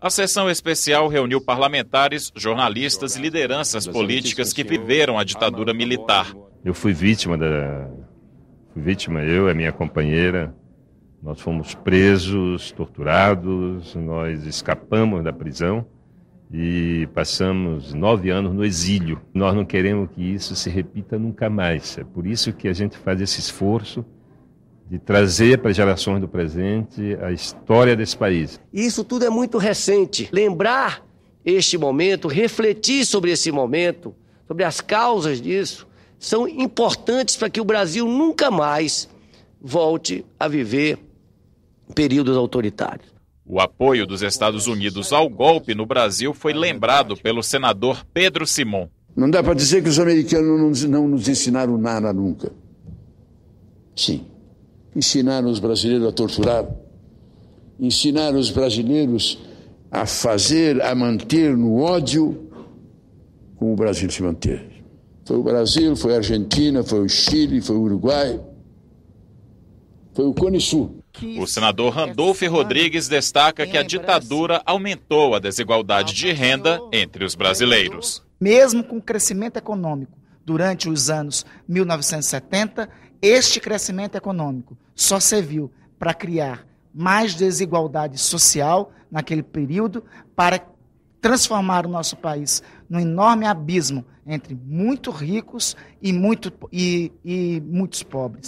A sessão especial reuniu parlamentares, jornalistas e lideranças políticas que viveram a tá ditadura militar. Eu fui vítima da. Fui vítima, eu e a minha companheira. Nós fomos presos, torturados, nós escapamos da prisão e passamos nove anos no exílio. Nós não queremos que isso se repita nunca mais. É por isso que a gente faz esse esforço de trazer para as gerações do presente a história desse país. Isso tudo é muito recente. Lembrar este momento, refletir sobre esse momento, sobre as causas disso, são importantes para que o Brasil nunca mais volte a viver períodos autoritários. O apoio dos Estados Unidos ao golpe no Brasil foi lembrado pelo senador Pedro Simon. Não dá para dizer que os americanos não, nos ensinaram nada nunca. Sim, ensinar os brasileiros a torturar, ensinar os brasileiros a fazer, a manter no ódio como o Brasil se manteve. Foi o Brasil, foi a Argentina, foi o Chile, foi o Uruguai, foi o Cone Sul. O senador Randolfo Rodrigues destaca que a ditadura aumentou a desigualdade de renda entre os brasileiros. Mesmo com o crescimento econômico, durante os anos 1970, este crescimento econômico só serviu para criar mais desigualdade social naquele período, para transformar o nosso país num enorme abismo entre muito ricos e, muito, e, e muitos pobres.